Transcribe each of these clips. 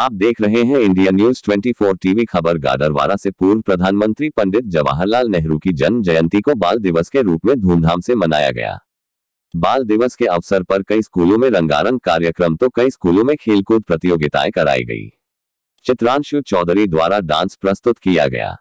आप देख रहे हैं इंडिया न्यूज 24 टीवी खबर गादरवारा से पूर्व प्रधानमंत्री पंडित जवाहरलाल नेहरू की जन्म जयंती को बाल दिवस के रूप में धूमधाम से मनाया गया बाल दिवस के अवसर पर कई स्कूलों में रंगारंग कार्यक्रम तो कई स्कूलों में खेलकूद प्रतियोगिताएं कराई गई चित्रांशु चौधरी द्वारा डांस प्रस्तुत किया गया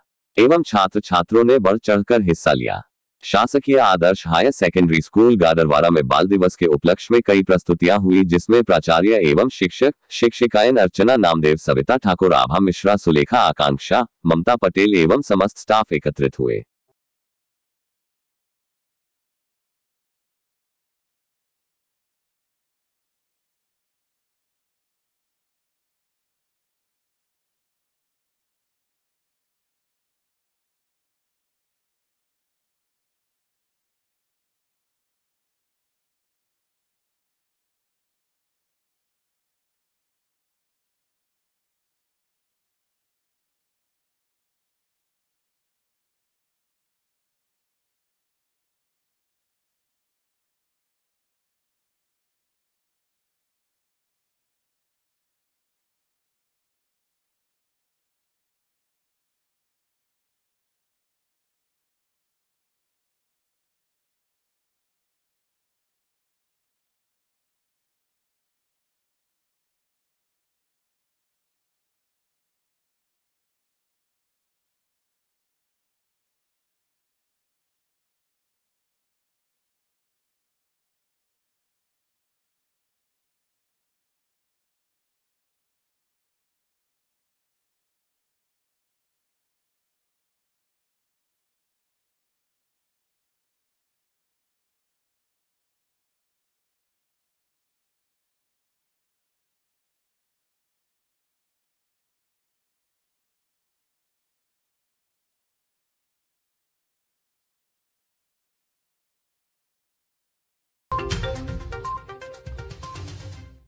एवं छात्र छात्रों ने बढ़ चढ़कर हिस्सा लिया शासकीय आदर्श हायर सेकेंडरी स्कूल गादरवारा में बाल दिवस के उपलक्ष्य में कई प्रस्तुतियां हुई जिसमें प्राचार्य एवं शिक्षक शिक्षिकाएं अर्चना नामदेव सविता ठाकुर आभा मिश्रा सुलेखा आकांक्षा ममता पटेल एवं समस्त स्टाफ एकत्रित हुए